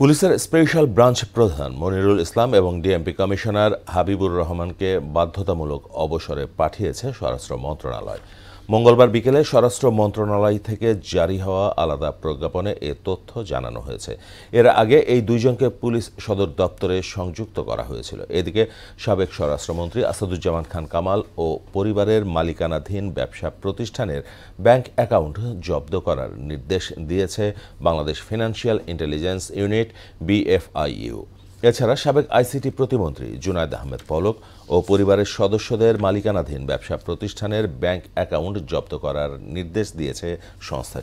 পুলিশের special branch প্রধান মনিরুল ইসলাম এবং ডিএমপি কমিশনার হাবিবুর রহমানকে বাধ্যতামূলক অবসরে পাঠিয়েছে স্বরাষ্ট্র মন্ত্রণালয় মঙ্গলবার বিকেলে স্বরাষ্ট্র মন্ত্রণালয় থেকে জারি হওয়া আলাদা প্রজ্ঞাপনে এ তথ্য জানানো হয়েছে এর আগে এই দুইজনকে পুলিশ সদর দপ্তরে সংযুক্ত করা হয়েছিল এদিকে সাবেক স্বরাষ্ট্রমন্ত্রী আসাদুজ্জামান খান কামাল ও পরিবারের মালিকানাধীন ব্যবসা প্রতিষ্ঠানের ব্যাংক অ্যাকাউন্ট জব্দ করার নির্দেশ দিয়েছে Bangladesh financial intelligence unit BFIU এছাড়া সাবেক আইসিটি প্রতিমন্ত্রী জুনায়দ আহমেদ পলক ও পরিবারের সদস্যদের মালিকানাধীন ব্যবসা প্রতিষ্ঠানের ব্যাংক অ্যাকাউন্ট জব্দ করার নির্দেশ দিয়েছে সংস্থা